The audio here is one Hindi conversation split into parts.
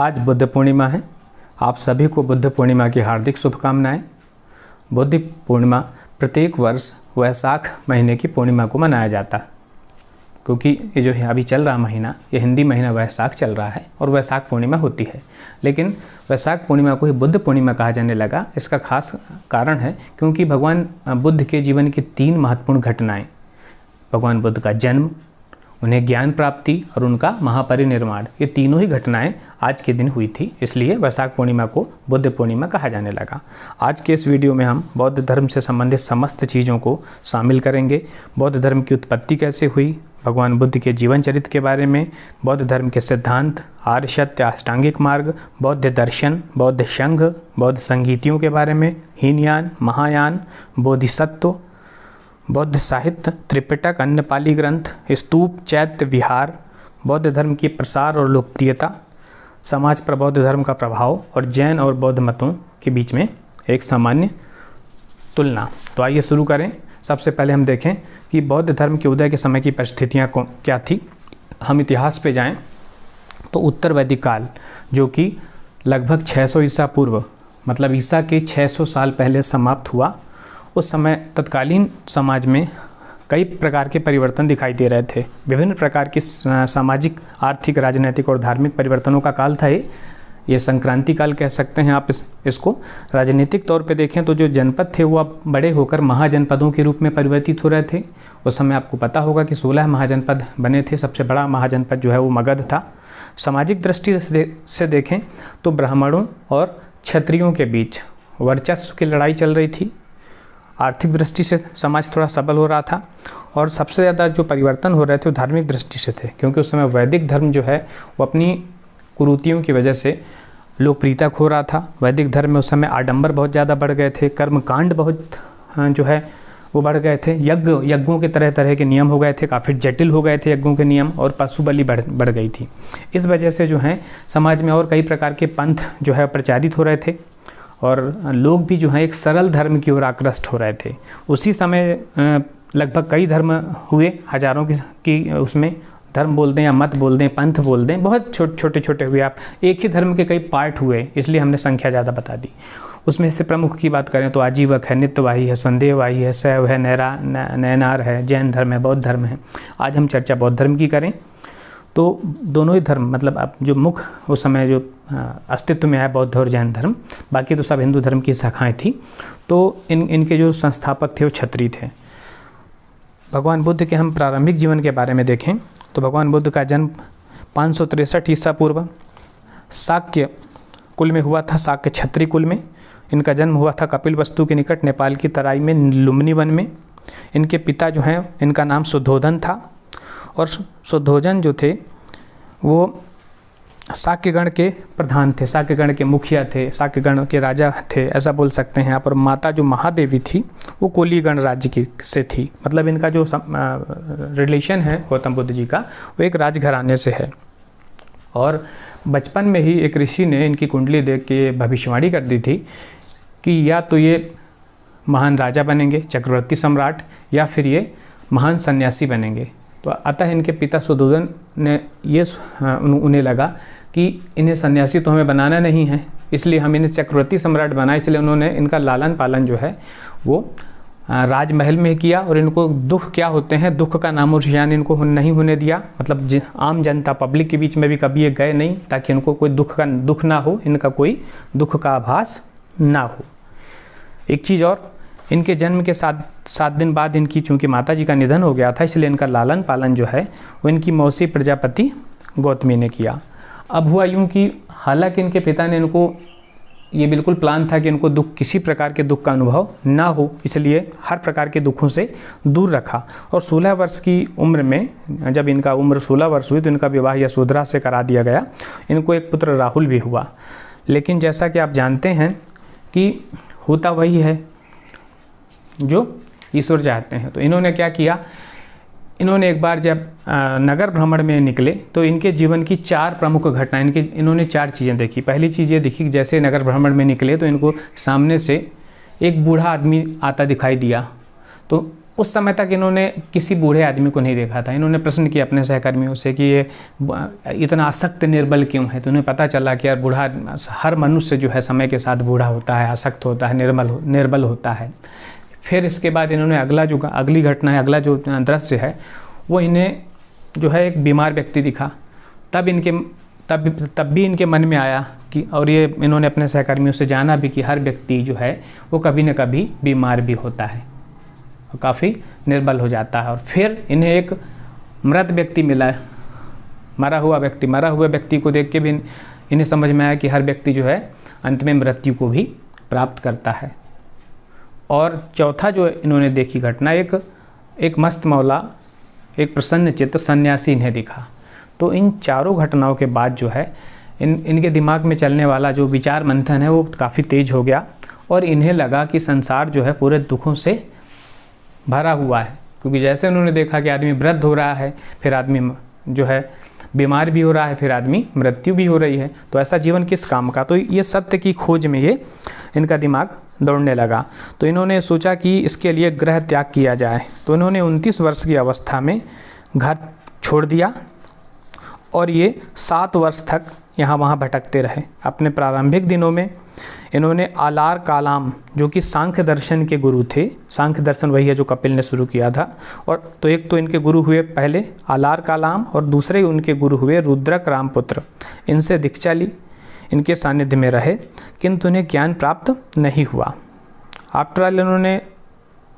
आज बुद्ध पूर्णिमा है आप सभी को बुद्ध पूर्णिमा की हार्दिक शुभकामनाएं बुद्ध पूर्णिमा प्रत्येक वर्ष वैशाख महीने की पूर्णिमा को मनाया जाता क्योंकि ये जो है अभी चल रहा महीना ये हिंदी महीना वैशाख चल रहा है और वैशाख पूर्णिमा होती है लेकिन वैशाख पूर्णिमा को ही बुद्ध पूर्णिमा कहा जाने लगा इसका खास कारण है क्योंकि भगवान बुद्ध के जीवन की तीन महत्वपूर्ण घटनाएं भगवान बुद्ध का जन्म उन्हें ज्ञान प्राप्ति और उनका महापरिनिर्वाण ये तीनों ही घटनाएं आज के दिन हुई थी इसलिए वैशाख पूर्णिमा को बुद्ध पूर्णिमा कहा जाने लगा आज के इस वीडियो में हम बौद्ध धर्म से संबंधित समस्त चीज़ों को शामिल करेंगे बौद्ध धर्म की उत्पत्ति कैसे हुई भगवान बुद्ध के जीवन चरित्र के बारे में बौद्ध धर्म के सिद्धांत आर्य अष्टांगिक मार्ग बौद्ध दर्शन बौद्ध संघ बौद्ध संगीतियों के बारे में हीनयान महायान बोधिसत्व बौद्ध साहित्य त्रिपिटक अन्य पाली ग्रंथ स्तूप चैत्य विहार बौद्ध धर्म की प्रसार और लोकप्रियता समाज पर बौद्ध धर्म का प्रभाव और जैन और बौद्ध मतों के बीच में एक सामान्य तुलना तो आइए शुरू करें सबसे पहले हम देखें कि बौद्ध धर्म के उदय के समय की परिस्थितियाँ क्या थी हम इतिहास पे जाएं तो उत्तर वैदिक काल जो कि लगभग 600 ईसा पूर्व मतलब ईसा के 600 साल पहले समाप्त हुआ उस समय तत्कालीन समाज में कई प्रकार के परिवर्तन दिखाई दे रहे थे विभिन्न प्रकार के सामाजिक आर्थिक राजनीतिक और धार्मिक परिवर्तनों का काल था ये ये संक्रांति काल कह सकते हैं आप इस, इसको राजनीतिक तौर पे देखें तो जो जनपद थे वो अब बड़े होकर महाजनपदों के रूप में परिवर्तित हो रहे थे उस समय आपको पता होगा कि 16 महाजनपद बने थे सबसे बड़ा महाजनपद जो है वो मगध था सामाजिक दृष्टि से, दे, से देखें तो ब्राह्मणों और क्षत्रियों के बीच वर्चस्व की लड़ाई चल रही थी आर्थिक दृष्टि से समाज थोड़ा सबल हो रहा था और सबसे ज़्यादा जो परिवर्तन हो रहे थे वो धार्मिक दृष्टि से थे क्योंकि उस समय वैदिक धर्म जो है वो अपनी कुरूतियों की वजह से लोकप्रियता खो रहा था वैदिक धर्म में उस समय आडंबर बहुत ज़्यादा बढ़ गए थे कर्मकांड बहुत जो है वो बढ़ गए थे यज्ञ यज्ञों के तरह तरह के नियम हो गए थे काफ़ी जटिल हो गए थे यज्ञों के नियम और पशु बलि बढ़ बढ़ गई थी इस वजह से जो है समाज में और कई प्रकार के पंथ जो है प्रचारित हो रहे थे और लोग भी जो है एक सरल धर्म की ओर आकृष्ट हो रहे थे उसी समय लगभग कई धर्म हुए हजारों की, की उसमें धर्म बोल दें या मत बोल दें पंथ बोल दें बहुत छोटे छोटे छोटे हुए आप एक ही धर्म के कई पार्ट हुए इसलिए हमने संख्या ज़्यादा बता दी उसमें से प्रमुख की बात करें तो आजीवक है नित्यवाही है संदेहवाही है शैव है नैरा नैनार है जैन धर्म है बौद्ध धर्म है आज हम चर्चा बौद्ध धर्म की करें तो दोनों ही धर्म मतलब आप जो मुख्य उस समय जो अस्तित्व में आया बौद्ध और जैन धर्म बाकी तो सब हिंदू धर्म की शाखाएँ थी तो इन इनके जो संस्थापक थे वो छत्री थे भगवान बुद्ध के हम प्रारंभिक जीवन के बारे में देखें तो भगवान बुद्ध का जन्म पाँच सौ तिरसठ ईसा पूर्व शाक्य कुल में हुआ था शाक्य छत्री कुल में इनका जन्म हुआ था कपिल वस्तु के निकट नेपाल की तराई में लुम्नी वन में इनके पिता जो हैं इनका नाम सुधोधन था और शुद्धोजन जो थे वो साक्यगण के प्रधान थे साक्यगण के मुखिया थे साक्यगण के राजा थे ऐसा बोल सकते हैं आप और माता जो महादेवी थी वो कोलीगण राज्य की से थी मतलब इनका जो रिलेशन है गौतम बुद्ध जी का वो एक राजघराने से है और बचपन में ही एक ऋषि ने इनकी कुंडली देख के भविष्यवाणी कर दी थी कि या तो ये महान राजा बनेंगे चक्रवर्ती सम्राट या फिर ये महान सन्यासी बनेंगे तो अतः इनके पिता सुदोधन ने ये हाँ, उन्हें लगा कि इन्हें सन्यासी तो हमें बनाना नहीं है इसलिए हम इन्हें चक्रवर्ती सम्राट बनाए इसलिए उन्होंने इनका लालन पालन जो है वो हाँ, राजमहल में किया और इनको दुख क्या होते हैं दुख का नामो निशान इनको नहीं होने दिया मतलब आम जनता पब्लिक के बीच में भी कभी ये गए नहीं ताकि इनको कोई दुख का दुख ना हो इनका कोई दुख का आभास ना हो एक चीज़ और इनके जन्म के सात सात दिन बाद इनकी चूँकि माता जी का निधन हो गया था इसलिए इनका लालन पालन जो है वो इनकी मौसी प्रजापति गौतमी ने किया अब हुआ यूँ कि हालांकि इनके पिता ने इनको ये बिल्कुल प्लान था कि इनको दुख किसी प्रकार के दुख का अनुभव ना हो इसलिए हर प्रकार के दुखों से दूर रखा और 16 वर्ष की उम्र में जब इनका उम्र 16 वर्ष हुई तो इनका विवाह यशोधरा से करा दिया गया इनको एक पुत्र राहुल भी हुआ लेकिन जैसा कि आप जानते हैं कि होता वही है जो ईश्वर चाहते हैं तो इन्होंने क्या किया इन्होंने एक बार जब नगर भ्रमण में निकले तो इनके जीवन की चार प्रमुख घटना इनके इन्होंने चार चीज़ें देखी पहली चीज़ ये देखी कि जैसे नगर भ्रमण में निकले तो इनको सामने से एक बूढ़ा आदमी आता दिखाई दिया तो उस समय तक इन्होंने किसी बूढ़े आदमी को नहीं देखा था इन्होंने प्रश्न किया अपने सहकर्मियों से कि ये इतना असक्त निर्बल क्यों है तो उन्हें पता चला कि यार बूढ़ा हर मनुष्य जो है समय के साथ बूढ़ा होता है असक्त होता है निर्मल निर्बल होता है फिर इसके बाद इन्होंने अगला जो अगली घटना है अगला जो दृश्य है वो इन्हें जो है एक बीमार व्यक्ति दिखा तब इनके तब तब भी इनके मन में आया कि और ये इन्होंने अपने सहकर्मियों से जाना भी कि हर व्यक्ति जो है वो कभी न कभी बीमार भी होता है और काफ़ी निर्बल हो जाता है और फिर इन्हें एक मृत व्यक्ति मिला मरा हुआ व्यक्ति मरा हुआ व्यक्ति को देख के भी इन्हें समझ में आया कि हर व्यक्ति जो है अंत में मृत्यु को भी प्राप्त करता है और चौथा जो इन्होंने देखी घटना एक एक मस्त मौला एक प्रसन्न चित्त सन्यासी इन्हें दिखा तो इन चारों घटनाओं के बाद जो है इन इनके दिमाग में चलने वाला जो विचार मंथन है वो काफ़ी तेज हो गया और इन्हें लगा कि संसार जो है पूरे दुखों से भरा हुआ है क्योंकि जैसे उन्होंने देखा कि आदमी वृद्ध हो रहा है फिर आदमी जो है बीमार भी हो रहा है फिर आदमी मृत्यु भी हो रही है तो ऐसा जीवन किस काम का तो ये सत्य की खोज में ये इनका दिमाग दौड़ने लगा तो इन्होंने सोचा कि इसके लिए ग्रह त्याग किया जाए तो इन्होंने 29 वर्ष की अवस्था में घर छोड़ दिया और ये सात वर्ष तक यहाँ वहाँ भटकते रहे अपने प्रारंभिक दिनों में इन्होंने आलार कालाम जो कि सांख्य दर्शन के गुरु थे सांख्य दर्शन वही है जो कपिल ने शुरू किया था और तो एक तो इनके गुरु हुए पहले आलार कालाम और दूसरे उनके गुरु हुए रुद्रक रामपुत्र इनसे दीक्षा ली इनके सानिध्य में रहे किंतु उन्हें ज्ञान प्राप्त नहीं हुआ आफ्टर ऑल इन्होंने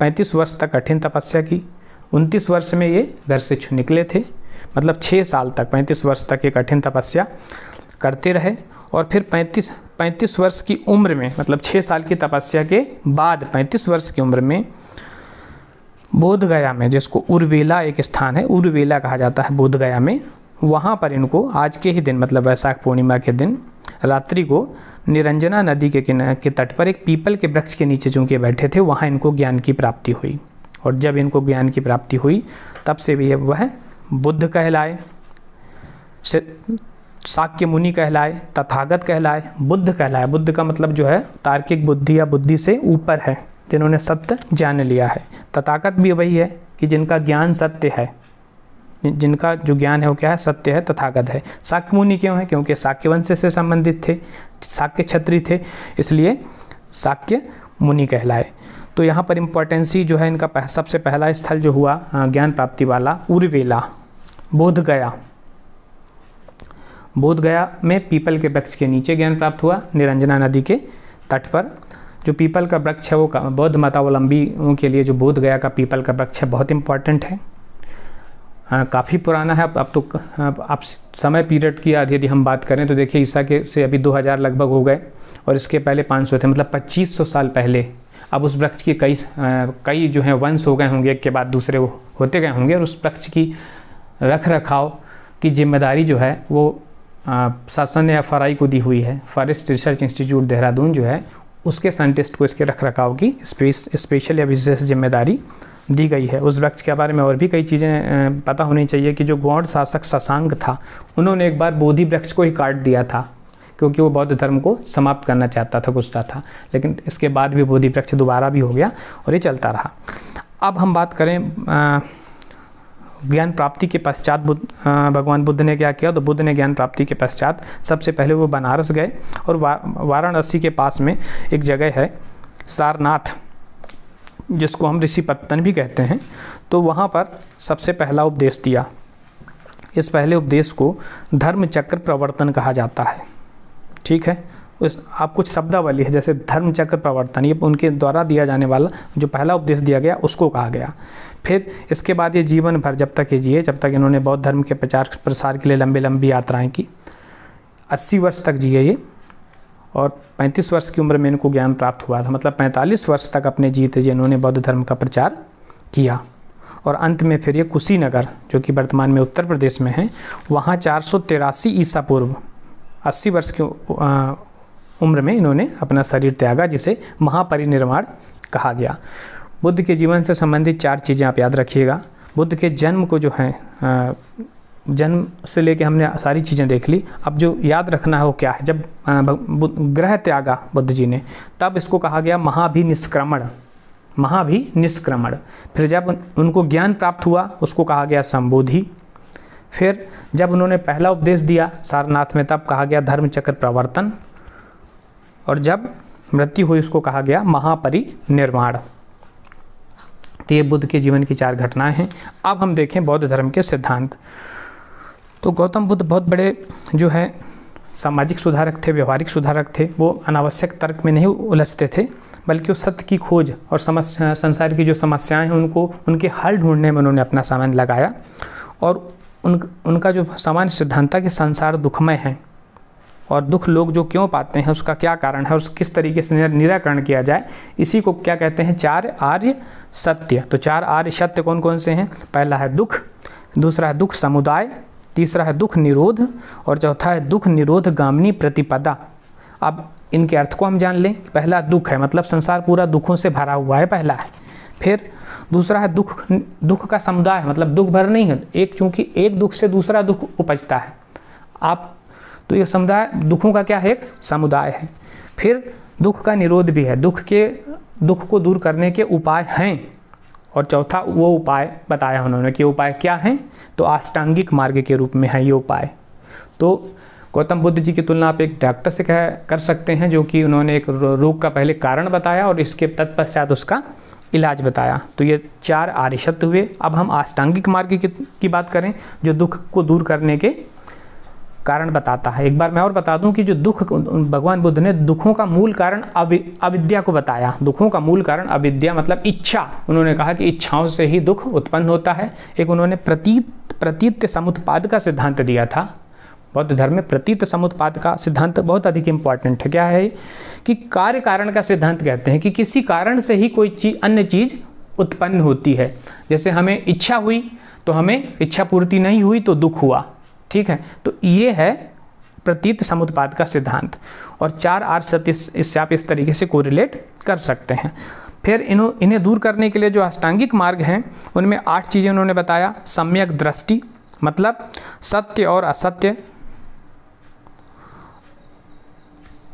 35 वर्ष तक कठिन तपस्या की 29 वर्ष में ये घर से निकले थे मतलब 6 साल तक 35 वर्ष तक ये कठिन तपस्या करते रहे और फिर 35 35 वर्ष की उम्र में मतलब 6 साल की तपस्या के बाद 35 वर्ष की उम्र में बोधगया में जिसको उर्वेला एक स्थान है उर्वेला कहा जाता है बोधगया में वहाँ पर इनको आज के ही दिन मतलब वैशाख पूर्णिमा के दिन रात्रि को निरंजना नदी के किनारे के तट पर एक पीपल के वृक्ष के नीचे चूँकि बैठे थे वहाँ इनको ज्ञान की प्राप्ति हुई और जब इनको ज्ञान की प्राप्ति हुई तब से भी वह बुद्ध कहलाए शाक्य मुनि कहलाए तथागत कहलाए बुद्ध कहलाए बुद्ध का मतलब जो है तार्किक बुद्धि या बुद्धि से ऊपर है जिन्होंने सत्य जान लिया है तथागत भी वही है कि जिनका ज्ञान सत्य है जिनका जो ज्ञान है वो क्या है सत्य है तथागत है शाक्य मुनि क्यों है क्योंकि शाक्य वंश से संबंधित थे शाक्य छत्री थे इसलिए शाक्य मुनि कहलाए तो यहाँ पर इम्पोर्टेंसी जो है इनका पह, सबसे पहला स्थल जो हुआ ज्ञान प्राप्ति वाला उर्वेला बोध गया बोध गया में पीपल के वृक्ष के नीचे ज्ञान प्राप्त हुआ निरंजना नदी के तट पर जो पीपल का वृक्ष है वो बौद्ध मतावलंबियों के लिए जो बोध गया का पीपल का वृक्ष है बहुत इंपॉर्टेंट है हाँ, काफ़ी पुराना है अब अब तो आप समय पीरियड की आधी यदि हम बात करें तो देखिए ईसा के से अभी 2000 लगभग हो गए और इसके पहले 500 थे मतलब 2500 साल पहले अब उस वृक्ष के कई कई जो हैं वंश हो गए होंगे एक के बाद दूसरे वो होते गए होंगे और उस वृक्ष की रख रखाव की जिम्मेदारी जो है वो शासन या फराई को दी हुई है फॉरेस्ट रिसर्च इंस्टीट्यूट देहरादून जो है उसके साइंटिस्ट को इसके रख रखाव की स्पेस स्पेशल या विशेष जिम्मेदारी दी गई है उस वृक्ष के बारे में और भी कई चीज़ें पता होनी चाहिए कि जो गौड़ शासक शशांक था उन्होंने एक बार बोधि वृक्ष को ही काट दिया था क्योंकि वो बौद्ध धर्म को समाप्त करना चाहता था गुस्सा था लेकिन इसके बाद भी बोधि वृक्ष दोबारा भी हो गया और ये चलता रहा अब हम बात करें ज्ञान प्राप्ति के पश्चात बुद्ध भगवान बुद्ध ने क्या किया तो बुद्ध ने ज्ञान प्राप्ति के पश्चात सबसे पहले वो बनारस गए और वा, वाराणसी के पास में एक जगह है सारनाथ जिसको हम ऋषि पत्तन भी कहते हैं तो वहाँ पर सबसे पहला उपदेश दिया इस पहले उपदेश को धर्म चक्र प्रवर्तन कहा जाता है ठीक है उस आप कुछ शब्दावली है जैसे धर्म चक्र प्रवर्तन ये उनके द्वारा दिया जाने वाला जो पहला उपदेश दिया गया उसको कहा गया फिर इसके बाद ये जीवन भर जब तक ये जिए जब तक इन्होंने बौद्ध धर्म के प्रचार प्रसार के लिए लंबी लंबी यात्राएँ की अस्सी वर्ष तक जिए ये और 35 वर्ष की उम्र में इनको ज्ञान प्राप्त हुआ था मतलब 45 वर्ष तक अपने जीते जिन्होंने बौद्ध धर्म का प्रचार किया और अंत में फिर ये कुशीनगर जो कि वर्तमान में उत्तर प्रदेश में है वहाँ चार सौ तिरासी ईसा पूर्व अस्सी वर्ष की उम्र में इन्होंने अपना शरीर त्यागा जिसे महापरिनिर्माण कहा गया बुद्ध के जीवन से संबंधित चार चीज़ें आप याद रखिएगा बुद्ध के जन्म को जो है जन्म से लेके हमने सारी चीज़ें देख ली अब जो याद रखना है वो क्या है जब ग्रह त्यागा बुद्ध जी ने तब इसको कहा गया महाभिनिष्क्रमण महाभिनिष्क्रमण फिर जब उनको ज्ञान प्राप्त हुआ उसको कहा गया संबोधि फिर जब उन्होंने पहला उपदेश दिया सारनाथ में तब कहा गया धर्मचक्र प्रवर्तन और जब मृत्यु हुई उसको कहा गया महापरिनिर्वाण तो ये बुद्ध के जीवन की चार घटनाएं हैं अब हम देखें बौद्ध धर्म के सिद्धांत तो गौतम बुद्ध बहुत बड़े जो है सामाजिक सुधारक थे व्यवहारिक सुधारक थे वो अनावश्यक तर्क में नहीं उलझते थे बल्कि वो सत्य की खोज और समस्या संसार की जो समस्याएं हैं उनको उनके हल ढूंढने में उन्होंने अपना सामान लगाया और उन उनका जो सामान्य सिद्धांत था कि संसार दुखमय है और दुख लोग जो क्यों पाते हैं उसका क्या कारण है और किस तरीके से निराकरण किया जाए इसी को क्या कहते हैं चार आर्य सत्य तो चार आर्य सत्य कौन कौन से हैं पहला है दुख दूसरा है दुख समुदाय तीसरा है दुख निरोध और चौथा है दुख निरोध गामनी प्रतिपदा अब इनके अर्थ को हम जान लें पहला दुख है मतलब संसार पूरा दुखों से भरा हुआ है पहला है फिर दूसरा है दुख दुख का समुदाय मतलब दुख भर नहीं है एक चूंकि एक दुख से दूसरा दुख उपजता है आप तो ये समुदाय दुखों का क्या है एक समुदाय है फिर दुख का निरोध भी है दुख के दुख को दूर करने के उपाय हैं और चौथा वो उपाय बताया उन्होंने कि उपाय क्या हैं तो अष्टांगिक मार्ग के रूप में है ये उपाय तो गौतम बुद्ध जी की तुलना आप एक डॉक्टर से कह कर सकते हैं जो कि उन्होंने एक रोग का पहले कारण बताया और इसके तत्पश्चात उसका इलाज बताया तो ये चार आर्य हुए अब हम अष्टांगिक मार्ग की, की बात करें जो दुख को दूर करने के कारण बताता है एक बार मैं और बता दूं कि जो दुख भगवान बुद्ध ने दुखों का मूल कारण अवि, अविद्या को बताया दुखों का मूल कारण अविद्या मतलब इच्छा उन्होंने कहा कि इच्छाओं से ही दुख उत्पन्न होता है एक उन्होंने प्रतीत प्रतीत समुत्पाद का सिद्धांत दिया था बौद्ध धर्म में प्रतीत समुत्पाद का सिद्धांत बहुत अधिक इम्पॉर्टेंट है क्या है कि कार्य कारण का सिद्धांत कहते हैं कि किसी कारण से ही कोई चीज अन्य चीज़ उत्पन्न होती है जैसे हमें इच्छा हुई तो हमें इच्छा पूर्ति नहीं हुई तो दुख हुआ ठीक है तो ये है प्रतीत समुत्पाद का सिद्धांत और चार आर सत्य इससे आप इस तरीके से कोरिलेट कर सकते हैं फिर इन इन्हें दूर करने के लिए जो अष्टांगिक मार्ग हैं उनमें आठ चीज़ें उन्होंने बताया सम्यक दृष्टि मतलब सत्य और असत्य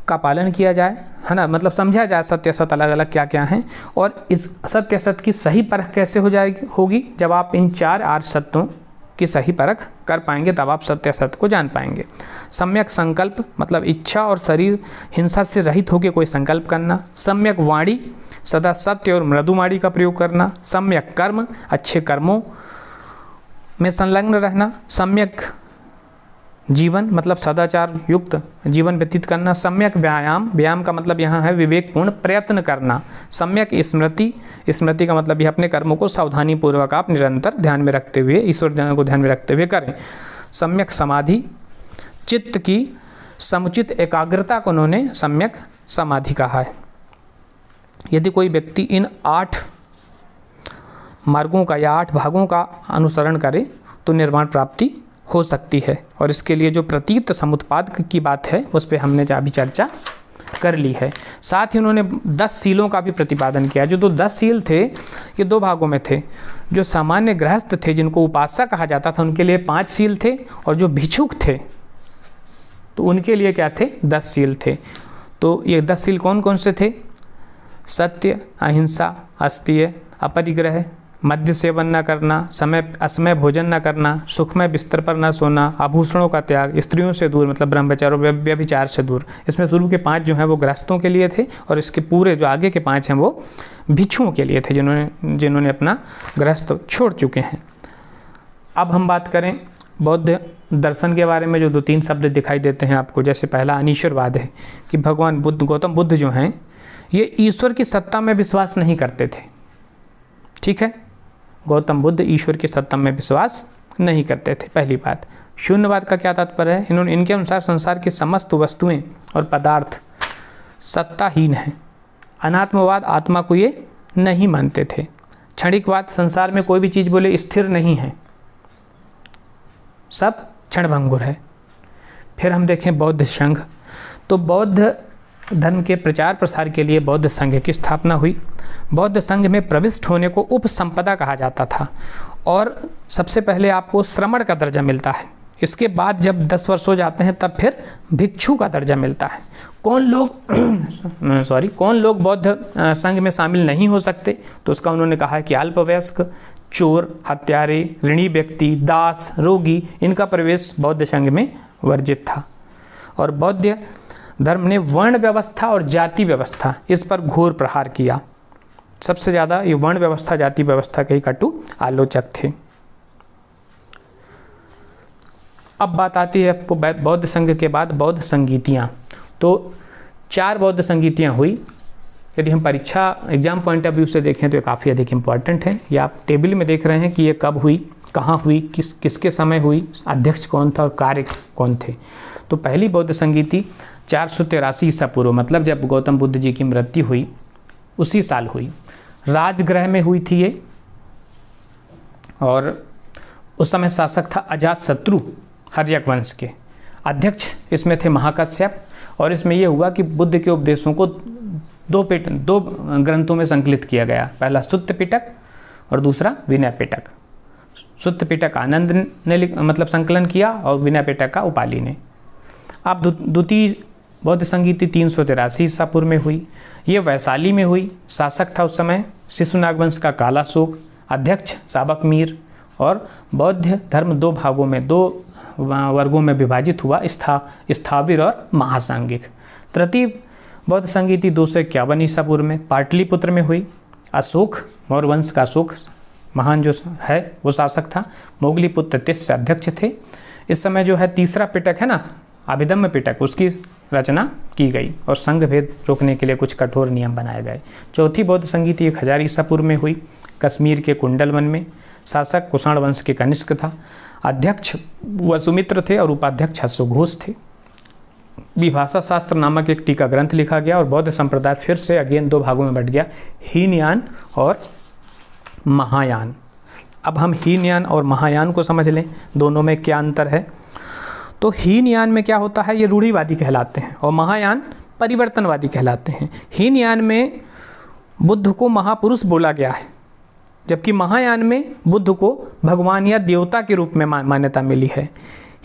का पालन किया जाए है ना मतलब समझा जाए सत्य सत्य अलग अलग क्या क्या हैं और इस सत्य सत्य की सही परख कैसे हो जाएगी होगी जब आप इन चार आर सत्यों की सही परख कर पाएंगे तब आप सत्य असत्य को जान पाएंगे सम्यक संकल्प मतलब इच्छा और शरीर हिंसा से रहित होकर कोई संकल्प करना सम्यक वाणी सदा सत्य और मृदुवाणी का प्रयोग करना सम्यक कर्म अच्छे कर्मों में संलग्न रहना सम्यक जीवन मतलब सदाचार युक्त जीवन व्यतीत करना सम्यक व्यायाम व्यायाम का मतलब यहाँ है विवेकपूर्ण प्रयत्न करना सम्यक स्मृति स्मृति का मतलब यह अपने कर्मों को सावधानीपूर्वक आप निरंतर ध्यान में रखते हुए ईश्वर को ध्यान में रखते हुए करें सम्यक समाधि चित्त की समुचित एकाग्रता को उन्होंने सम्यक समाधि कहा है यदि कोई व्यक्ति इन आठ मार्गों का या आठ भागों का अनुसरण करे तो निर्माण प्राप्ति हो सकती है और इसके लिए जो प्रतीत समुत्पाद की बात है उस पर हमने अभी चर्चा कर ली है साथ ही उन्होंने दस सीलों का भी प्रतिपादन किया जो दो दस सील थे ये दो भागों में थे जो सामान्य गृहस्थ थे जिनको उपासा कहा जाता था उनके लिए पांच सील थे और जो भिक्षुक थे तो उनके लिए क्या थे दस सील थे तो ये दस सील कौन कौन से थे सत्य अहिंसा अस्तीय अपरिग्रह मध्य सेवन न करना समय असमय भोजन न करना सुखमय बिस्तर पर न सोना आभूषणों का त्याग स्त्रियों से दूर मतलब ब्रह्मचारों व्यभिचार से दूर इसमें शुरू के पाँच जो हैं वो ग्रस्तों के लिए थे और इसके पूरे जो आगे के पाँच हैं वो भिक्षुओं के लिए थे जिन्होंने जिन्होंने अपना ग्रस्त छोड़ चुके हैं अब हम बात करें बौद्ध दर्शन के बारे में जो दो तीन शब्द दिखाई देते हैं आपको जैसे पहला अनिश्वरवाद है कि भगवान बुद्ध गौतम बुद्ध जो हैं ये ईश्वर की सत्ता में विश्वास नहीं करते थे ठीक है गौतम बुद्ध ईश्वर के सत्तम में विश्वास नहीं करते थे पहली बात शून्यवाद का क्या तात्पर्य है इन्होंने इनके अनुसार संसार की समस्त वस्तुएं और पदार्थ सत्ताहीन हैं अनात्मवाद आत्मा को ये नहीं मानते थे क्षणिकवाद संसार में कोई भी चीज़ बोले स्थिर नहीं है सब क्षणभंगुर है फिर हम देखें बौद्ध संघ तो बौद्ध धर्म के प्रचार प्रसार के लिए बौद्ध संघ की स्थापना हुई बौद्ध संघ में प्रविष्ट होने को उपसंपदा कहा जाता था और सबसे पहले आपको श्रमण का दर्जा मिलता है इसके बाद जब दस वर्ष हो जाते हैं तब फिर भिक्षु का दर्जा मिलता है कौन लोग सॉरी कौन लोग बौद्ध संघ में शामिल नहीं हो सकते तो उसका उन्होंने कहा कि अल्पवयस्क चोर हत्यारे ऋणी व्यक्ति दास रोगी इनका प्रवेश बौद्ध संघ में वर्जित था और बौद्ध धर्म ने वर्ण व्यवस्था और जाति व्यवस्था इस पर घोर प्रहार किया सबसे ज़्यादा ये वर्ण व्यवस्था जाति व्यवस्था के ही कटु आलोचक थे अब बात आती है बौद्ध संघ के बाद बौद्ध संगीतियाँ तो चार बौद्ध संगीतियाँ हुई यदि हम परीक्षा एग्जाम पॉइंट ऑफ व्यू से देखें तो ये काफ़ी अधिक इम्पॉर्टेंट है या आप टेबल में देख रहे हैं कि ये कब हुई कहाँ हुई किस किसके समय हुई अध्यक्ष कौन था और कार्य कौन थे तो पहली बौद्ध संगीति चार सौ तिरासी ईसा पूर्व मतलब जब गौतम बुद्ध जी की मृत्यु हुई उसी साल हुई राजगृह में हुई थी ये और उस समय शासक था अजात शत्रु हरियक वंश के अध्यक्ष इसमें थे महाकश्यप और इसमें यह हुआ कि बुद्ध के उपदेशों को दो पेट दो ग्रंथों में संकलित किया गया पहला सुत्त पिटक और दूसरा विनय पिटक सुत्त पिटक आनंद ने मतलब संकलन किया और विनय पिटक का उपाली ने आप द्वितीय बौद्ध संगीति तीन सौ तिरासी ईसापुर में हुई ये वैशाली में हुई शासक था उस समय शिशु नागवंश का काला शोक अध्यक्ष साबक मीर और बौद्ध धर्म दो भागों में दो वर्गों में विभाजित हुआ स्था स्थावीर और महासांगिक तृतीय बौद्ध संगीति दो सौ इक्यावन ईसा पूर्व में पाटलिपुत्र में हुई अशोक मौर्य वंश का अशोक महान जो है वो शासक था मोगली पुत्र तृतीय अध्यक्ष थे इस समय जो है तीसरा पिटक है ना अभिदम्य पिटक उसकी रचना की गई और संघ भेद रोकने के लिए कुछ कठोर नियम बनाए गए चौथी बौद्ध संगीत एक हज़ार ईसा पूर्व में हुई कश्मीर के कुंडल वन में शासक कुषाण वंश के कनिष्क था अध्यक्ष वसुमित्र थे और उपाध्यक्ष हसुघोष थे विभाषा शास्त्र नामक एक टीका ग्रंथ लिखा गया और बौद्ध संप्रदाय फिर से अगेन दो भागों में बट गया हीनयान और महायान अब हम हीनयान और महायान को समझ लें दोनों में क्या अंतर है तो हीनयान में क्या होता है ये रूढ़ीवादी कहलाते हैं और महायान परिवर्तनवादी कहलाते हैं हीन यान में बुद्ध को महापुरुष बोला गया है जबकि महायान में बुद्ध को भगवान या देवता के रूप में मान्यता मिली है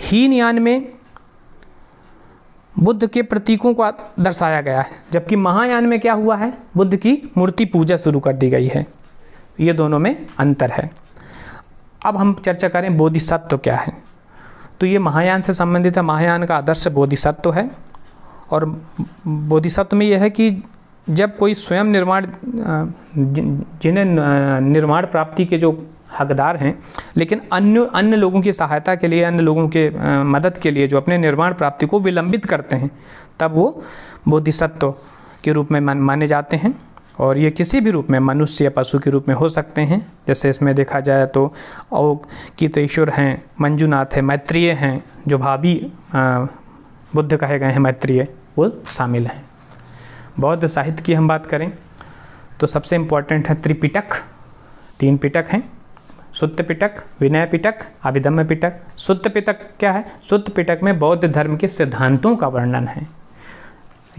हीन यान में बुद्ध के प्रतीकों को दर्शाया गया है जबकि महायान में क्या हुआ है बुद्ध की मूर्ति पूजा शुरू कर दी गई है ये दोनों में अंतर है अब हम चर्चा करें बोधिसत्व क्या है तो ये महायान से संबंधित है महायान का आदर्श बोधिसत्व है और बोधिसत्व में यह है कि जब कोई स्वयं निर्माण जिन्हें निर्माण प्राप्ति के जो हकदार हैं लेकिन अन्य अन्य लोगों की सहायता के लिए अन्य लोगों के मदद के लिए जो अपने निर्माण प्राप्ति को विलंबित करते हैं तब वो बोधिसत्व के रूप में माने जाते हैं और ये किसी भी रूप में मनुष्य या पशु के रूप में हो सकते हैं जैसे इसमें देखा जाए तो औक की तो ईश्वर हैं मंजूनाथ है मैत्रीय हैं जो भाभी बुद्ध कहे गए हैं मैत्रीय वो शामिल हैं बौद्ध साहित्य की हम बात करें तो सबसे इम्पोर्टेंट है त्रिपिटक तीन पिटक हैं शुद्ध पिटक विनय पिटक अभिधम्य पिटक शुद्ध पिटक क्या है शुद्ध पिटक में बौद्ध धर्म के सिद्धांतों का वर्णन है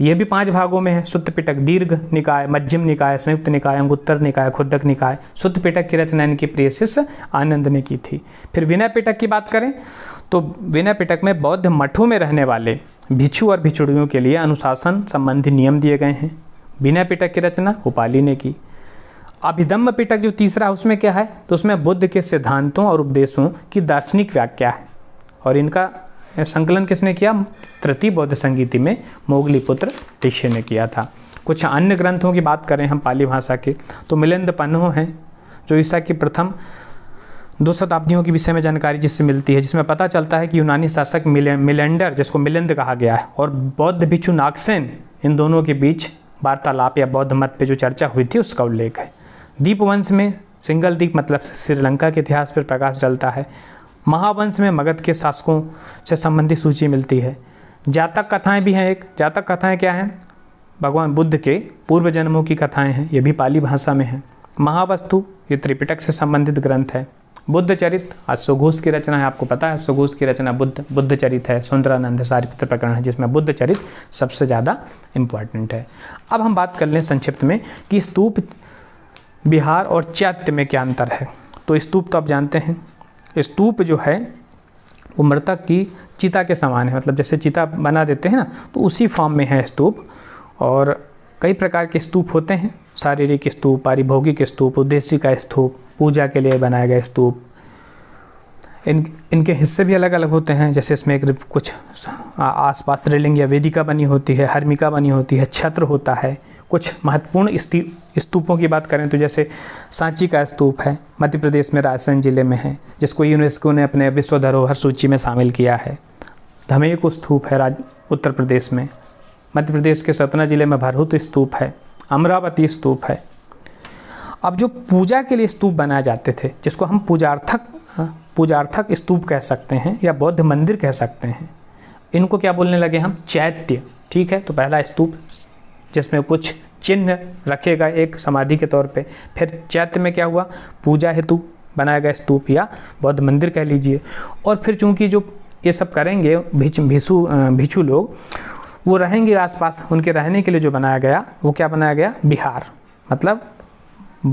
ये भी पांच भागों में है शुद्ध पिटक दीर्घ निकाय मध्यम निकाय संयुक्त निकाय अंगुत्तर निकाय खुदक निकाय शुद्ध पिटक की रचना इनकी शिष्य आनंद ने की थी फिर विनय पिटक की बात करें तो विनय पिटक में बौद्ध मठों में रहने वाले भिक्षु और भिछुड़ियों के लिए अनुशासन संबंधी नियम दिए गए हैं विनय पिटक की रचना उपाली ने की अभिधम्ब पिटक जो तीसरा उसमें क्या है तो उसमें बुद्ध के सिद्धांतों और उपदेशों की दार्शनिक व्याख्या है और इनका संकलन किसने किया तृतीय बौद्ध संगीति में मोगली पुत्र तिष्य ने किया था कुछ अन्य ग्रंथों की बात करें हम पाली भाषा के तो मिलिंद पन्हो हैं जो ईसा की प्रथम दो शताब्दियों के विषय में जानकारी जिससे मिलती है जिसमें पता चलता है कि यूनानी शासक मिलेंडर जिसको मिलिंद कहा गया है और बौद्ध भिक्षु नागसेन इन दोनों के बीच वार्तालाप या बौद्ध मत पर जो चर्चा हुई थी उसका उल्लेख है दीपवंश में सिंगल दीप मतलब श्रीलंका के इतिहास पर प्रकाश डलता है महावंश में मगध के शासकों से संबंधित सूची मिलती है जातक कथाएं भी हैं एक जातक कथाएं क्या हैं भगवान बुद्ध के पूर्व जन्मों की कथाएं हैं ये भी पाली भाषा में हैं महावस्तु ये त्रिपिटक से संबंधित ग्रंथ है बुद्ध चरित अश्वघोष की रचना है आपको पता है अश्वघोष की रचना बुद्ध बुद्ध चरित है सुंदरानंद सारित्र प्रकरण है जिसमें बुद्ध चरित सबसे ज़्यादा इम्पॉर्टेंट है अब हम बात कर लें संक्षिप्त में कि स्तूप बिहार और चैत्य में क्या अंतर है तो स्तूप तो आप जानते हैं स्तूप जो है वो मृतक की चिता के समान है मतलब जैसे चिता बना देते हैं ना तो उसी फॉर्म में है स्तूप और कई प्रकार के स्तूप होते हैं शारीरिक स्तूप पारिभोगिक स्तूप उद्देश्य का स्तूप पूजा के लिए बनाए गए स्तूप इन इनके हिस्से भी अलग अलग होते हैं जैसे इसमें एक कुछ आसपास रेलिंग या वेदिका बनी होती है हर्मिका बनी होती है छत्र होता है कुछ महत्वपूर्ण स्तूपों की बात करें तो जैसे सांची का स्तूप है मध्य प्रदेश में रायसेन जिले में है जिसको यूनेस्को ने अपने विश्व धरोहर सूची में शामिल किया है धमेक स्तूप है राज उत्तर प्रदेश में मध्य प्रदेश के सतना ज़िले में भरहुत स्तूप है अमरावती स्तूप है अब जो पूजा के लिए स्तूप बनाए जाते थे जिसको हम पूजार्थक पूजार्थक स्तूप कह सकते हैं या बौद्ध मंदिर कह सकते हैं इनको क्या बोलने लगे हम चैत्य ठीक है तो पहला स्तूप जिसमें कुछ चिन्ह रखे गए एक समाधि के तौर पे फिर चैत्र में क्या हुआ पूजा हेतु बनाया गया स्तूप या बौद्ध मंदिर कह लीजिए और फिर चूंकि जो ये सब करेंगे भिच भिसु भिछु लोग वो रहेंगे आसपास उनके रहने के लिए जो बनाया गया वो क्या बनाया गया बिहार मतलब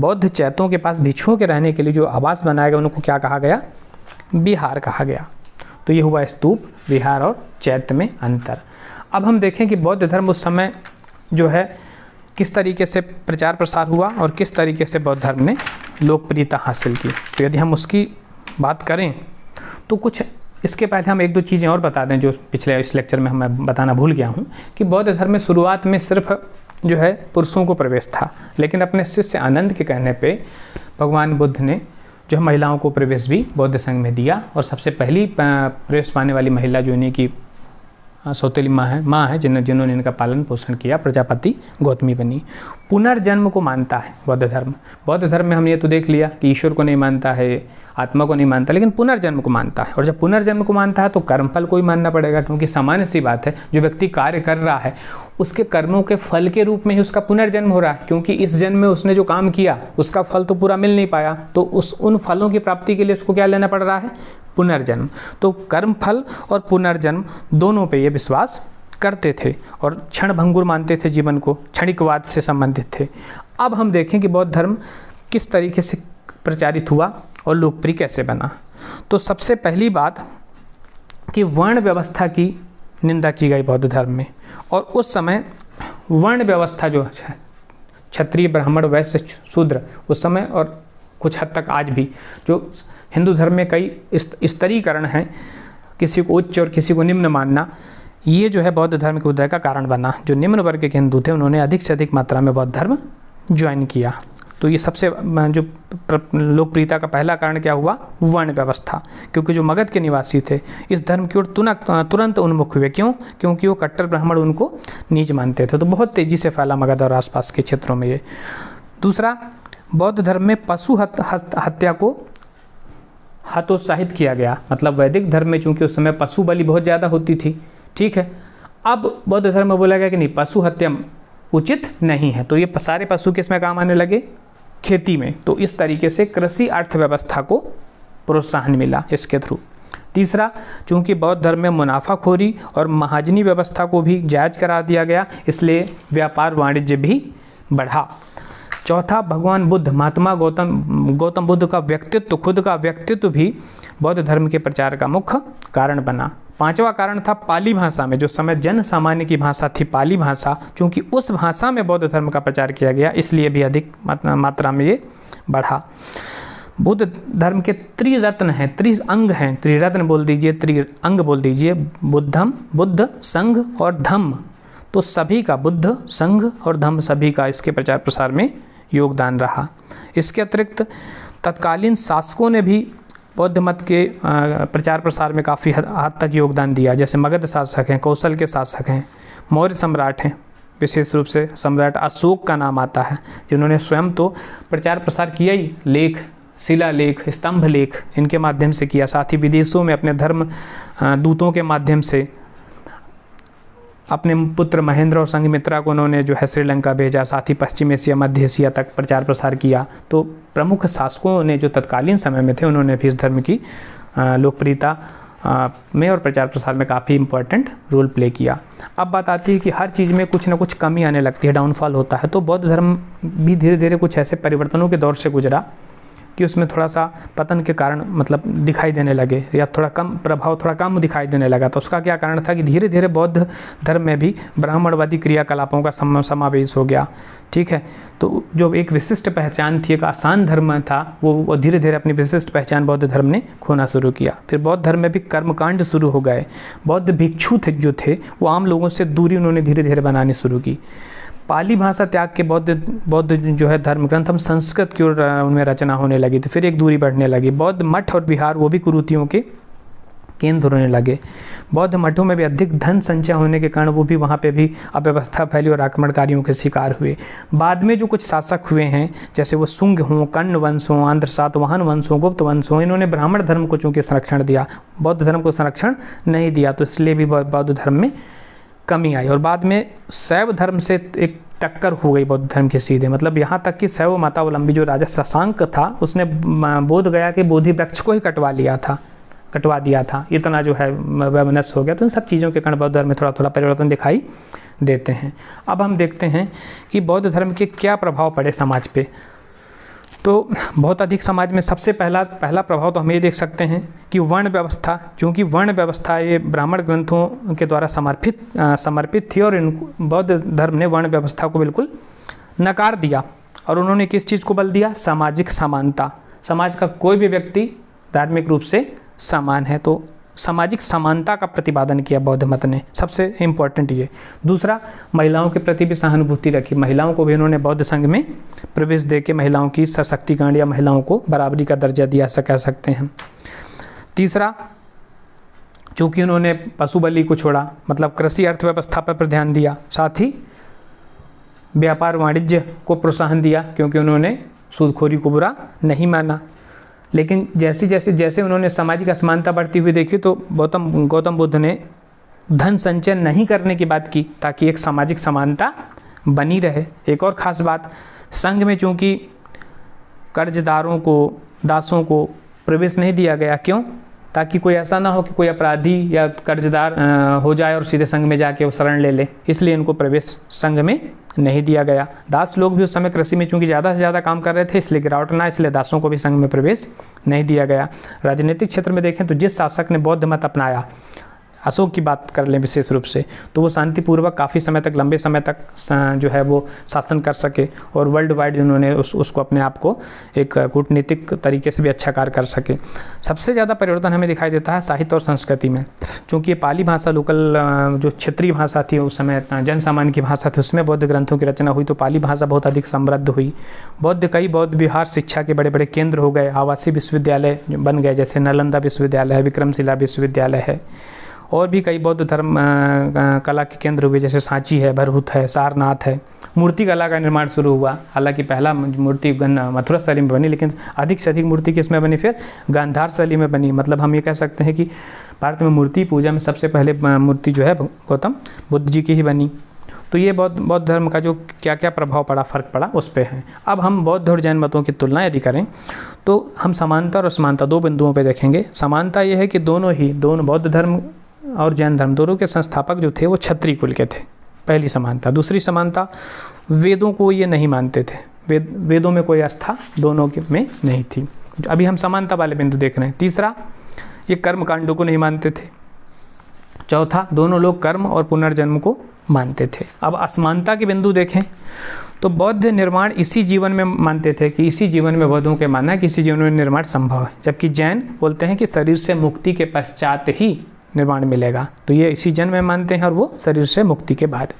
बौद्ध चैतों के पास भिक्षुओं के रहने के लिए जो आवास बनाया गया उनको क्या कहा गया बिहार कहा गया तो ये हुआ स्तूप बिहार और चैत्य में अंतर अब हम देखें कि बौद्ध धर्म उस समय जो है किस तरीके से प्रचार प्रसार हुआ और किस तरीके से बौद्ध धर्म ने लोकप्रियता हासिल की तो यदि हम उसकी बात करें तो कुछ इसके पहले हम एक दो चीज़ें और बता दें जो पिछले इस लेक्चर में हमें बताना भूल गया हूँ कि बौद्ध धर्म में शुरुआत में सिर्फ जो है पुरुषों को प्रवेश था लेकिन अपने शिष्य आनंद के कहने पे भगवान बुद्ध ने जो है महिलाओं को प्रवेश भी बौद्ध संघ में दिया और सबसे पहली प्रवेश पाने वाली महिला जो इन्हीं की हाँ, सौतेली माँ है माँ है जिन्होंने जिन्होंने इनका पालन पोषण किया प्रजापति गौतमी बनी पुनर्जन्म को मानता है बौद्ध धर्म बौद्ध धर्म में हमने ये तो देख लिया कि ईश्वर को नहीं मानता है आत्मा को नहीं मानता लेकिन पुनर्जन्म को मानता है और जब पुनर्जन्म को मानता है तो कर्मफल को ही मानना पड़ेगा क्योंकि सामान्य सी बात है जो व्यक्ति कार्य कर रहा है उसके कर्मों के फल के रूप में ही उसका पुनर्जन्म हो रहा है क्योंकि इस जन्म में उसने जो काम किया उसका फल तो पूरा मिल नहीं पाया तो उस उन फलों की प्राप्ति के लिए उसको क्या लेना पड़ रहा है पुनर्जन्म तो कर्म फल और पुनर्जन्म दोनों पे ये विश्वास करते थे और क्षण भंगुर मानते थे जीवन को क्षणिकवाद से संबंधित थे अब हम देखें कि बौद्ध धर्म किस तरीके से प्रचारित हुआ और लोकप्रिय कैसे बना तो सबसे पहली बात कि वर्ण व्यवस्था की निंदा की गई बौद्ध धर्म में और उस समय वर्ण व्यवस्था जो है क्षत्रिय ब्राह्मण वैश्य शूद्र उस समय और कुछ हद तक आज भी जो हिंदू धर्म में कई स्तरीकरण हैं किसी को उच्च और किसी को निम्न मानना ये जो है बौद्ध धर्म के उदय का कारण बना जो निम्न वर्ग के हिंदू थे उन्होंने अधिक से अधिक मात्रा में बौद्ध धर्म ज्वाइन किया तो ये सबसे जो लोकप्रियता का पहला कारण क्या हुआ वर्ण व्यवस्था क्योंकि जो मगध के निवासी थे इस धर्म की ओर तुरंत तुरंत उन्मुख हुए क्यों क्योंकि वो कट्टर ब्राह्मण उनको नीच मानते थे तो बहुत तेज़ी से फैला मगध और आसपास के क्षेत्रों में ये दूसरा बौद्ध धर्म में पशु हत्या को हतोत्साहित किया गया मतलब वैदिक धर्म में चूँकि उस समय पशु बलि बहुत ज़्यादा होती थी ठीक है अब बौद्ध धर्म में बोला गया कि नहीं पशु हत्या उचित नहीं है तो ये सारे पशु किस में काम आने लगे खेती में तो इस तरीके से कृषि अर्थव्यवस्था को प्रोत्साहन मिला इसके थ्रू तीसरा चूंकि बौद्ध धर्म में मुनाफाखोरी और महाजनी व्यवस्था को भी जायज करा दिया गया इसलिए व्यापार वाणिज्य भी बढ़ा चौथा भगवान बुद्ध महात्मा गौतम गौतम बुद्ध का व्यक्तित्व खुद का व्यक्तित्व भी बौद्ध धर्म के प्रचार का मुख्य कारण बना पांचवा कारण था पाली भाषा में जो समय जन सामान्य की भाषा थी पाली भाषा क्योंकि उस भाषा में बौद्ध धर्म का प्रचार किया गया इसलिए भी अधिक मात्रा में ये बढ़ा बुद्ध धर्म के त्रिरत्न हैं त्रि अंग हैं त्रिरत्न बोल दीजिए त्रिअंग बोल दीजिए बुद्धम बुद्ध संघ और धम्म तो सभी का बुद्ध संघ और धम्म सभी का इसके प्रचार प्रसार में योगदान रहा इसके अतिरिक्त तत्कालीन शासकों ने भी बौद्ध मत के प्रचार प्रसार में काफ़ी हद तक योगदान दिया जैसे मगध शासक हैं कौशल के शासक हैं मौर्य सम्राट हैं विशेष रूप से सम्राट अशोक का नाम आता है जिन्होंने स्वयं तो प्रचार प्रसार किया ही लेख शिला लेख स्तंभ लेख इनके माध्यम से किया साथ ही विदेशों में अपने धर्म दूतों के माध्यम से अपने पुत्र महेंद्र और संघमित्रा को उन्होंने जो है श्रीलंका भेजा साथ ही पश्चिम एशिया मध्य एशिया तक प्रचार प्रसार किया तो प्रमुख शासकों ने जो तत्कालीन समय में थे उन्होंने भी इस धर्म की लोकप्रियता में और प्रचार प्रसार में काफ़ी इम्पोर्टेंट रोल प्ले किया अब बात आती है कि हर चीज़ में कुछ ना कुछ कमी आने लगती है डाउनफॉल होता है तो बौद्ध धर्म भी धीरे धीरे कुछ ऐसे परिवर्तनों के दौर से गुजरा कि उसमें थोड़ा सा पतन के कारण मतलब दिखाई देने लगे या थोड़ा कम प्रभाव थोड़ा कम दिखाई देने लगा तो उसका क्या कारण था कि धीरे धीरे बौद्ध धर्म में भी ब्राह्मणवादी क्रियाकलापों का समावेश हो गया ठीक है तो जो एक विशिष्ट पहचान थी एक आसान धर्म था वो धीरे धीरे अपनी विशिष्ट पहचान बौद्ध धर्म ने खोना शुरू किया फिर बौद्ध धर्म में भी कर्मकांड शुरू हो गए बौद्ध भिक्षु थे जो थे वो आम लोगों से दूरी उन्होंने धीरे धीरे बनानी शुरू की पाली भाषा त्याग के बौद्ध बौद्ध जो है धर्म ग्रंथ हम संस्कृत की ओर उनमें रचना होने लगी थी फिर एक दूरी बढ़ने लगी बौद्ध मठ और बिहार वो भी कुरुतियों के केंद्र होने लगे बौद्ध मठों में भी अधिक धन संचय होने के कारण वो भी वहाँ पे भी अव्यवस्था फैली और आक्रमणकारियों के शिकार हुए बाद में जो कुछ शासक हुए हैं जैसे वो सुंग हों कर्ण वंश हों आंध्र सातवाहन वंश हों गुप्त वंश हों इन्होंने ब्राह्मण धर्म को चूँकि संरक्षण दिया बौद्ध धर्म को संरक्षण नहीं दिया तो इसलिए भी बौद्ध धर्म में कमी आई और बाद में शैव धर्म से एक टक्कर हो गई बौद्ध धर्म के सीधे मतलब यहाँ तक कि शैव मातावलंबी जो राजा शशांक था उसने बोध गया के बोधि वृक्ष को ही कटवा लिया था कटवा दिया था इतना जो है वैमनस हो गया तो इन सब चीज़ों के कारण बौद्ध धर्म में थोड़ा थोड़ा परिवर्तन दिखाई देते हैं अब हम देखते हैं कि बौद्ध धर्म के क्या प्रभाव पड़े समाज पर तो बहुत अधिक समाज में सबसे पहला पहला प्रभाव तो हम ये देख सकते हैं कि वर्ण व्यवस्था क्योंकि वर्ण व्यवस्था ये ब्राह्मण ग्रंथों के द्वारा समर्पित समर्पित थी और इनको बौद्ध धर्म ने वर्ण व्यवस्था को बिल्कुल नकार दिया और उन्होंने किस चीज़ को बल दिया सामाजिक समानता समाज का कोई भी व्यक्ति धार्मिक रूप से समान है तो सामाजिक समानता का प्रतिपादन किया बौद्ध मत ने सबसे इम्पोर्टेंट ये दूसरा महिलाओं के प्रति भी सहानुभूति रखी महिलाओं को भी उन्होंने बौद्ध संघ में प्रवेश दे महिलाओं की सशक्तिकरण या महिलाओं को बराबरी का दर्जा दिया ऐसा कह सकते हैं तीसरा चूँकि उन्होंने पशु बलि को छोड़ा मतलब कृषि अर्थव्यवस्था पर, पर ध्यान दिया साथ ही व्यापार वाणिज्य को प्रोत्साहन दिया क्योंकि उन्होंने सूदखोरी को बुरा नहीं माना लेकिन जैसे जैसे जैसे उन्होंने सामाजिक असमानता बढ़ती हुई देखी तो गौतम गौतम बुद्ध ने धन संचय नहीं करने की बात की ताकि एक सामाजिक समानता बनी रहे एक और ख़ास बात संघ में चूँकि कर्जदारों को दासों को प्रवेश नहीं दिया गया क्यों ताकि कोई ऐसा ना हो कि कोई अपराधी या कर्जदार हो जाए और सीधे संघ में जाके वो शरण ले ले इसलिए इनको प्रवेश संघ में नहीं दिया गया दास लोग भी उस समय कृषि में चूंकि ज़्यादा से ज़्यादा काम कर रहे थे इसलिए गिरावट ना इसलिए दासों को भी संघ में प्रवेश नहीं दिया गया राजनीतिक क्षेत्र में देखें तो जिस शासक ने बौद्ध मत अपनाया अशोक की बात कर लें विशेष रूप से तो वो शांतिपूर्वक काफ़ी समय तक लंबे समय तक जो है वो शासन कर सके और वर्ल्ड वाइड उन्होंने उस उसको अपने आप को एक कूटनीतिक तरीके से भी अच्छा कार्य कर सके सबसे ज़्यादा परिवर्तन हमें दिखाई देता है साहित्य और संस्कृति में चूँकि ये पाली भाषा लोकल जो क्षेत्रीय भाषा थी उस समय जन सामान्य की भाषा थी उसमें बौद्ध ग्रंथों की रचना हुई तो पाली भाषा बहुत अधिक समृद्ध हुई बौद्ध कई बौद्ध विहार शिक्षा के बड़े बड़े केंद्र हो गए आवासीय विश्वविद्यालय बन गए जैसे नालंदा विश्वविद्यालय है विक्रमशिला विश्वविद्यालय है और भी कई बौद्ध धर्म कला के केंद्र हुए जैसे सांची है भरहुत है सारनाथ है मूर्ति कला का निर्माण शुरू हुआ हालांकि पहला मूर्ति मथुरा शैली में बनी लेकिन अधिक से अधिक मूर्ति किस में बनी फिर गांधार शैली में बनी मतलब हम ये कह सकते हैं कि भारत में मूर्ति पूजा में सबसे पहले मूर्ति जो है गौतम बुद्ध जी की ही बनी तो ये बौद्ध बौद्ध धर्म का जो क्या क्या प्रभाव पड़ा फ़र्क पड़ा उस पर है अब हम बौद्ध और जैन मतों की तुलना यदि करें तो हम समानता और असमानता दो बिंदुओं पर देखेंगे समानता ये है कि दोनों ही दोनों बौद्ध धर्म और जैन धर्म दोनों के संस्थापक जो थे वो क्षत्रिय कुल के थे पहली समानता दूसरी समानता वेदों को ये नहीं मानते थे वेद वेदों में कोई आस्था दोनों के में नहीं थी अभी हम समानता वाले बिंदु देख रहे हैं तीसरा ये कर्म कांडों को नहीं मानते थे चौथा दोनों लोग कर्म और पुनर्जन्म को मानते थे अब असमानता के बिंदु देखें तो बौद्ध निर्माण इसी जीवन में मानते थे कि इसी जीवन में बौद्धों के मानना है कि इसी जीवन में निर्माण संभव है जबकि जैन बोलते हैं कि शरीर से मुक्ति के पश्चात ही निर्माण मिलेगा तो ये इसी जन्म में मानते हैं और वो शरीर से मुक्ति के बाद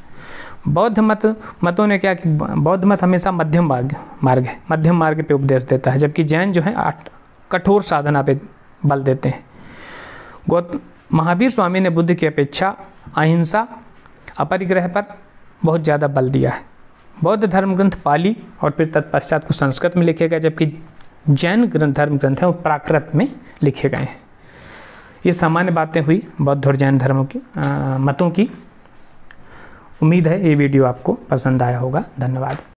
बौद्ध मत मतों ने क्या कि बौद्ध मत हमेशा मध्यम मार्ग मार्ग है मध्यम मार्ग पे उपदेश देता है जबकि जैन जो है आठ कठोर साधना पे बल देते हैं गौत महावीर स्वामी ने बुद्ध की अपेक्षा अहिंसा अपरिग्रह पर बहुत ज़्यादा बल दिया है बौद्ध धर्म ग्रंथ पाली और फिर तत्पश्चात को संस्कृत में लिखे गए जबकि जैन ग्रंथ धर्म ग्रंथ हैं वो प्राकृत में लिखे गए हैं ये सामान्य बातें हुई बौद्ध और जैन धर्मों की मतों की उम्मीद है ये वीडियो आपको पसंद आया होगा धन्यवाद